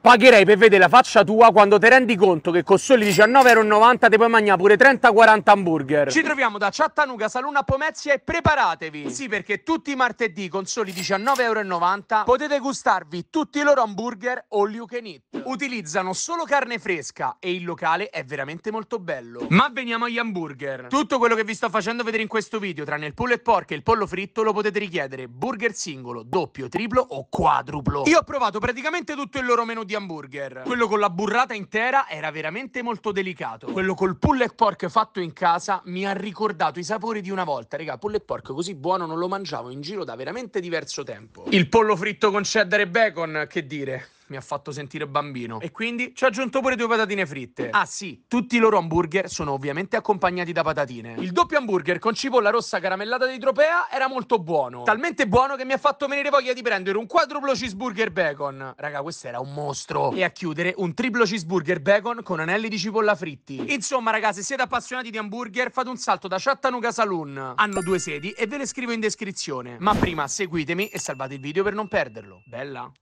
pagherei per vedere la faccia tua quando ti rendi conto che con soli 19,90€ ti puoi mangiare pure 30-40 hamburger. Ci troviamo da Chattanooga, Saluna a Pomezia e preparatevi! Sì, perché tutti i martedì con soli 19,90€ potete gustarvi tutti i loro hamburger all you can eat. Utilizzano solo carne fresca e il locale è veramente molto bello. Ma veniamo agli hamburger. Tutto quello che vi sto facendo vedere in questo video, tranne il pull e pork e il pollo fritto, lo potete richiedere burger singolo, doppio, triplo o quadruplo. Io ho provato praticamente tutto il loro menù di hamburger. Quello con la burrata intera era veramente molto delicato. Quello col pulled pork fatto in casa mi ha ricordato i sapori di una volta. Raga, pulled pork così buono non lo mangiavo in giro da veramente diverso tempo. Il pollo fritto con cheddar e bacon, che dire mi ha fatto sentire bambino. E quindi ci ho aggiunto pure due patatine fritte. Ah sì, tutti i loro hamburger sono ovviamente accompagnati da patatine. Il doppio hamburger con cipolla rossa caramellata di Tropea era molto buono. Talmente buono che mi ha fatto venire voglia di prendere un quadruplo cheeseburger bacon. Raga, questo era un mostro. E a chiudere un triplo cheeseburger bacon con anelli di cipolla fritti. Insomma, raga, se siete appassionati di hamburger, fate un salto da Chattanooga Saloon. Hanno due sedi e ve le scrivo in descrizione. Ma prima seguitemi e salvate il video per non perderlo. Bella!